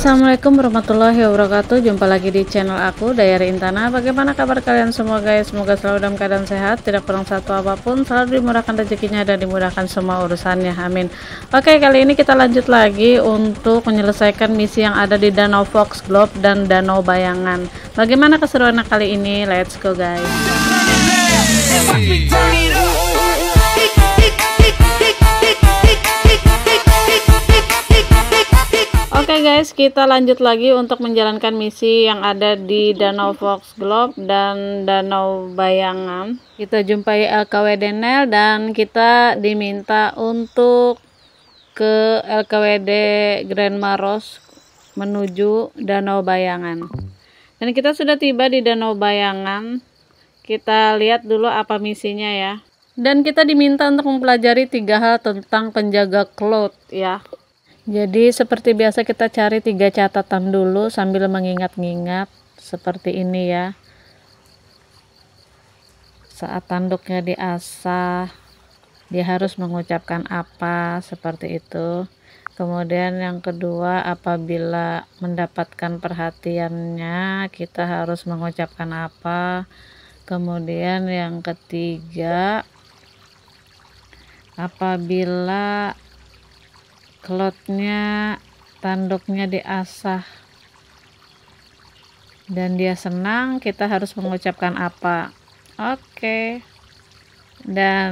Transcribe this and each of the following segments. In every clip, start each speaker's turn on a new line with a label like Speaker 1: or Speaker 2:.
Speaker 1: Assalamualaikum warahmatullahi wabarakatuh Jumpa lagi di channel aku Dayari Intana Bagaimana kabar kalian semua guys Semoga selalu dalam keadaan sehat Tidak kurang satu apapun Selalu dimurahkan rezekinya dan dimurahkan semua urusannya Amin Oke kali ini kita lanjut lagi Untuk menyelesaikan misi yang ada di Danau Fox Globe dan Danau Bayangan Bagaimana keseruannya kali ini Let's go guys guys, kita lanjut lagi untuk menjalankan misi yang ada di Danau Fox Globe dan Danau Bayangan. Kita jumpai LKW Denel dan kita diminta untuk ke LKWD Grand Maros menuju Danau Bayangan. Dan kita sudah tiba di Danau Bayangan. Kita lihat dulu apa misinya ya. Dan kita diminta untuk mempelajari tiga hal tentang penjaga cloud ya jadi seperti biasa kita cari tiga catatan dulu sambil mengingat-ingat seperti ini ya. Saat tanduknya diasah, dia harus mengucapkan apa seperti itu. Kemudian yang kedua apabila mendapatkan perhatiannya kita harus mengucapkan apa. Kemudian yang ketiga apabila klotnya tanduknya diasah dan dia senang kita harus mengucapkan apa oke okay. dan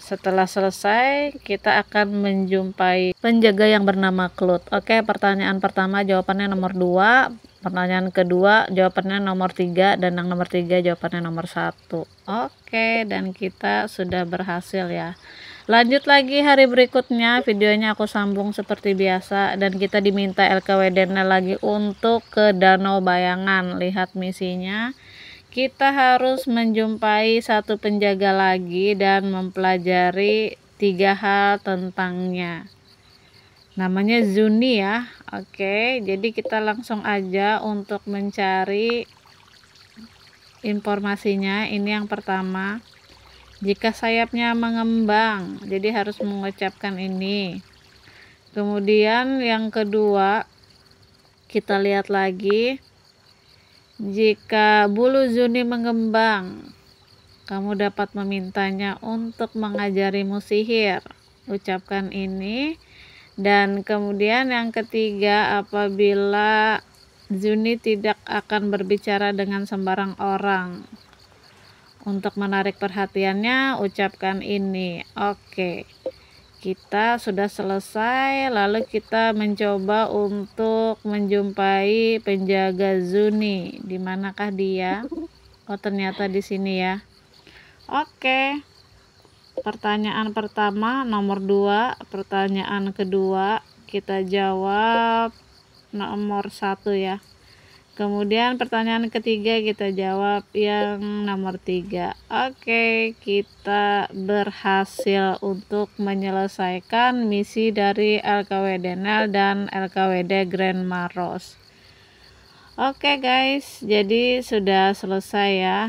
Speaker 1: setelah selesai kita akan menjumpai penjaga yang bernama klot oke okay, pertanyaan pertama jawabannya nomor 2 pertanyaan kedua jawabannya nomor 3 dan yang nomor 3 jawabannya nomor 1 oke okay, dan kita sudah berhasil ya lanjut lagi hari berikutnya videonya aku sambung seperti biasa dan kita diminta LKWD lagi untuk ke Danau Bayangan lihat misinya kita harus menjumpai satu penjaga lagi dan mempelajari tiga hal tentangnya namanya Zuni ya oke jadi kita langsung aja untuk mencari informasinya ini yang pertama jika sayapnya mengembang jadi harus mengucapkan ini kemudian yang kedua kita lihat lagi jika bulu zuni mengembang kamu dapat memintanya untuk mengajarimu sihir ucapkan ini dan kemudian yang ketiga apabila Zuni tidak akan berbicara dengan sembarang orang untuk menarik perhatiannya ucapkan ini. Oke. Kita sudah selesai lalu kita mencoba untuk menjumpai penjaga Zuni. Di manakah dia? Oh, ternyata di sini ya. Oke. Pertanyaan pertama nomor 2, pertanyaan kedua kita jawab nomor satu ya. Kemudian pertanyaan ketiga kita jawab yang nomor tiga. Oke, kita berhasil untuk menyelesaikan misi dari LKWD Nel dan LKWD Grand Maros. Oke guys, jadi sudah selesai ya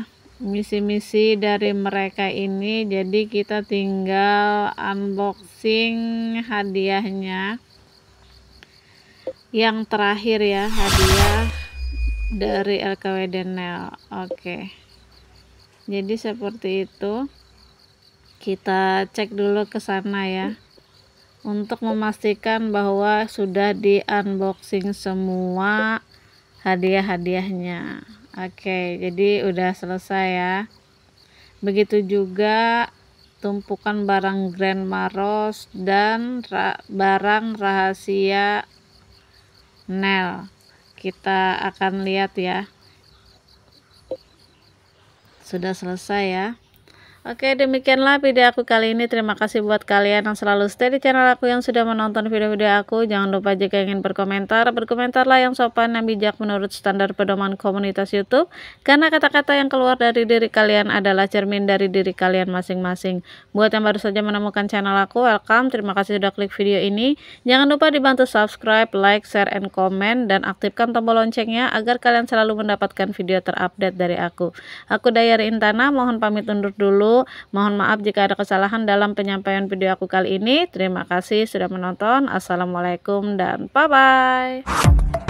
Speaker 1: misi-misi dari mereka ini. Jadi kita tinggal unboxing hadiahnya. Yang terakhir ya hadiah dari LKW Denel oke okay. jadi seperti itu kita cek dulu ke sana ya untuk memastikan bahwa sudah di unboxing semua hadiah-hadiahnya oke okay, jadi udah selesai ya begitu juga tumpukan barang Grand Maros dan ra barang rahasia Nel kita akan lihat ya sudah selesai ya Oke demikianlah video aku kali ini Terima kasih buat kalian yang selalu stay di channel aku Yang sudah menonton video-video aku Jangan lupa jika ingin berkomentar Berkomentarlah yang sopan dan bijak menurut standar pedoman komunitas youtube Karena kata-kata yang keluar dari diri kalian Adalah cermin dari diri kalian masing-masing Buat yang baru saja menemukan channel aku Welcome, terima kasih sudah klik video ini Jangan lupa dibantu subscribe, like, share, and comment Dan aktifkan tombol loncengnya Agar kalian selalu mendapatkan video terupdate dari aku Aku Dayar Intana, mohon pamit undur dulu Mohon maaf jika ada kesalahan dalam penyampaian video aku kali ini. Terima kasih sudah menonton. Assalamualaikum dan bye-bye.